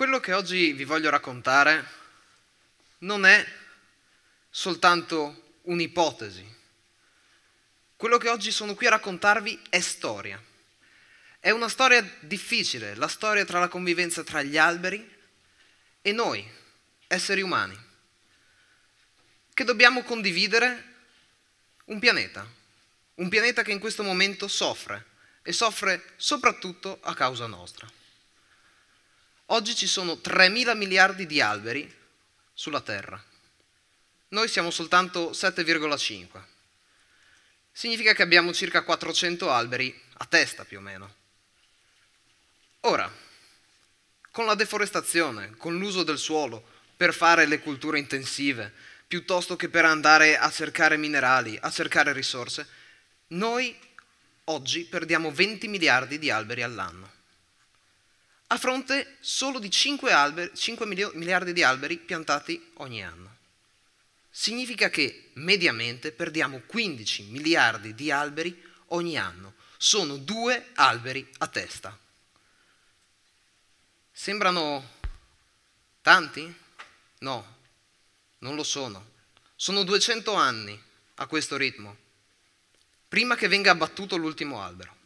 Quello che oggi vi voglio raccontare non è soltanto un'ipotesi. Quello che oggi sono qui a raccontarvi è storia. È una storia difficile, la storia tra la convivenza tra gli alberi e noi, esseri umani, che dobbiamo condividere un pianeta, un pianeta che in questo momento soffre e soffre soprattutto a causa nostra. Oggi ci sono 3.000 miliardi di alberi sulla Terra. Noi siamo soltanto 7,5. Significa che abbiamo circa 400 alberi a testa più o meno. Ora, con la deforestazione, con l'uso del suolo per fare le culture intensive, piuttosto che per andare a cercare minerali, a cercare risorse, noi oggi perdiamo 20 miliardi di alberi all'anno a fronte solo di 5, alberi, 5 miliardi di alberi piantati ogni anno. Significa che mediamente perdiamo 15 miliardi di alberi ogni anno. Sono due alberi a testa. Sembrano tanti? No, non lo sono. Sono 200 anni a questo ritmo, prima che venga abbattuto l'ultimo albero.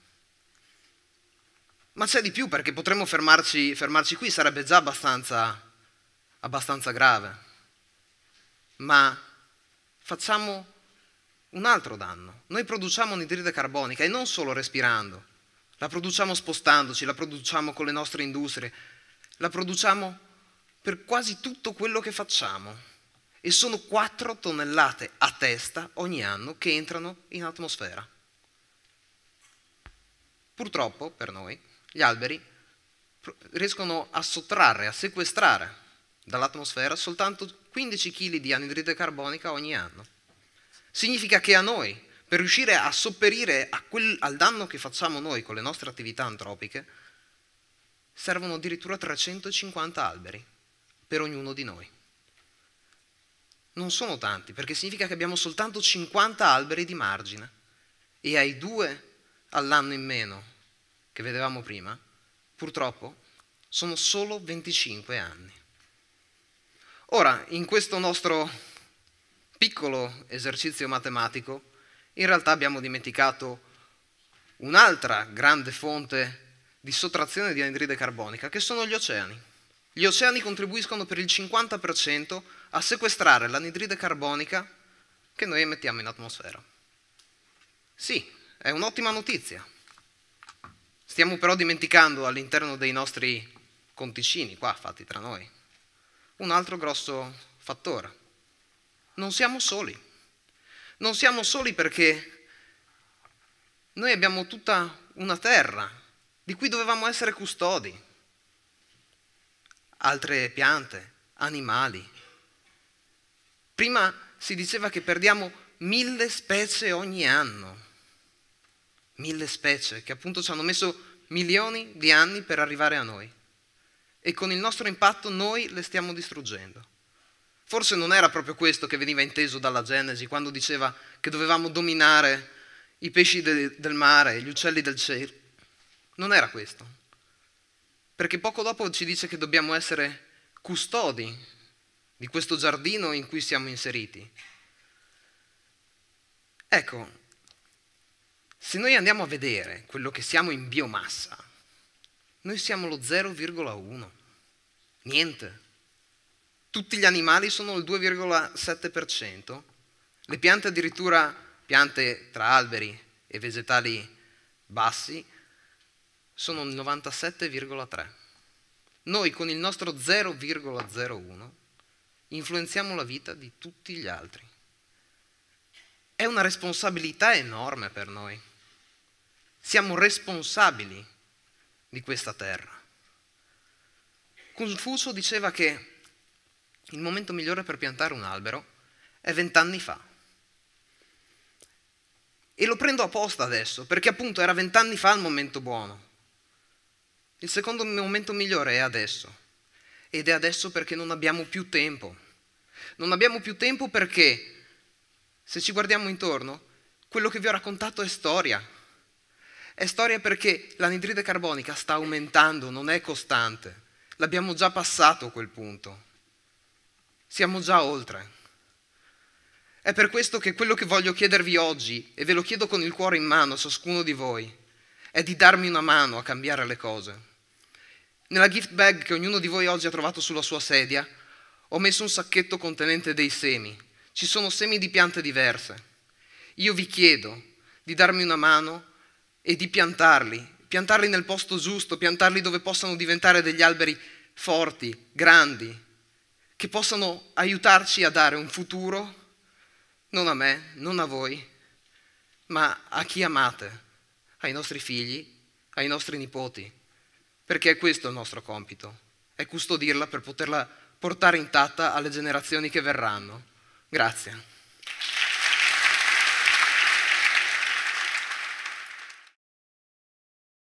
Ma c'è di più perché potremmo fermarci, fermarci qui, sarebbe già abbastanza, abbastanza grave. Ma facciamo un altro danno. Noi produciamo nitride carbonica e non solo respirando, la produciamo spostandoci, la produciamo con le nostre industrie, la produciamo per quasi tutto quello che facciamo. E sono 4 tonnellate a testa ogni anno che entrano in atmosfera. Purtroppo per noi gli alberi riescono a sottrarre, a sequestrare dall'atmosfera soltanto 15 kg di anidride carbonica ogni anno. Significa che a noi, per riuscire a sopperire a quel, al danno che facciamo noi con le nostre attività antropiche, servono addirittura 350 alberi per ognuno di noi. Non sono tanti, perché significa che abbiamo soltanto 50 alberi di margine e hai due all'anno in meno che vedevamo prima, purtroppo sono solo 25 anni. Ora, in questo nostro piccolo esercizio matematico, in realtà abbiamo dimenticato un'altra grande fonte di sottrazione di anidride carbonica, che sono gli oceani. Gli oceani contribuiscono per il 50% a sequestrare l'anidride carbonica che noi emettiamo in atmosfera. Sì, è un'ottima notizia, Stiamo però dimenticando all'interno dei nostri conticini, qua fatti tra noi, un altro grosso fattore. Non siamo soli. Non siamo soli perché noi abbiamo tutta una terra di cui dovevamo essere custodi. Altre piante, animali. Prima si diceva che perdiamo mille specie ogni anno mille specie che appunto ci hanno messo milioni di anni per arrivare a noi. E con il nostro impatto noi le stiamo distruggendo. Forse non era proprio questo che veniva inteso dalla Genesi quando diceva che dovevamo dominare i pesci de- del mare, gli uccelli del cielo. Non era questo. Perché poco dopo ci dice che dobbiamo essere custodi di questo giardino in cui siamo inseriti. Ecco, se noi andiamo a vedere quello che siamo in biomassa, noi siamo lo 0,1, niente. Tutti gli animali sono il 2,7%, le piante addirittura, piante tra alberi e vegetali bassi, sono il 97,3. Noi con il nostro 0,01 influenziamo la vita di tutti gli altri. È una responsabilità enorme per noi. Siamo responsabili di questa terra. Confuso diceva che il momento migliore per piantare un albero è vent'anni fa. E lo prendo apposta adesso, perché appunto era vent'anni fa il momento buono. Il secondo momento migliore è adesso. Ed è adesso perché non abbiamo più tempo. Non abbiamo più tempo perché, se ci guardiamo intorno, quello che vi ho raccontato è storia. È storia perché l'anidride carbonica sta aumentando, non è costante. L'abbiamo già passato quel punto. Siamo già oltre. È per questo che quello che voglio chiedervi oggi, e ve lo chiedo con il cuore in mano a ciascuno di voi, è di darmi una mano a cambiare le cose. Nella gift bag che ognuno di voi oggi ha trovato sulla sua sedia, ho messo un sacchetto contenente dei semi. Ci sono semi di piante diverse. Io vi chiedo di darmi una mano e di piantarli, piantarli nel posto giusto, piantarli dove possano diventare degli alberi forti, grandi, che possano aiutarci a dare un futuro non a me, non a voi, ma a chi amate, ai nostri figli, ai nostri nipoti, perché è questo il nostro compito, è custodirla per poterla portare intatta alle generazioni che verranno. Grazie.